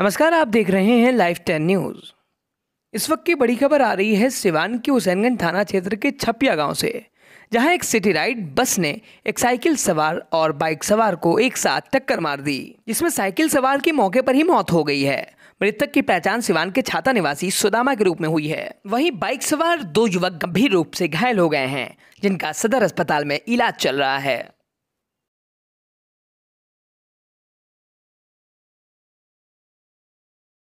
नमस्कार आप देख रहे हैं लाइव टेन न्यूज़ इस वक्त की बड़ी खबर आ रही है सिवान के हुसैनगंज थाना क्षेत्र के छपिया गांव से जहां एक सिटी राइड बस ने एक साइकिल सवार और बाइक सवार को एक साथ टक्कर मार दी जिसमें साइकिल सवार की मौके पर ही मौत हो गई है मृतक की पहचान सिवान के छाता निवासी सुदामा के रूप में हुई है वहीं बाइक सवार दो युवक गंभीर रूप से घायल हो गए हैं जिनका सदर अस्पताल में इलाज चल रहा है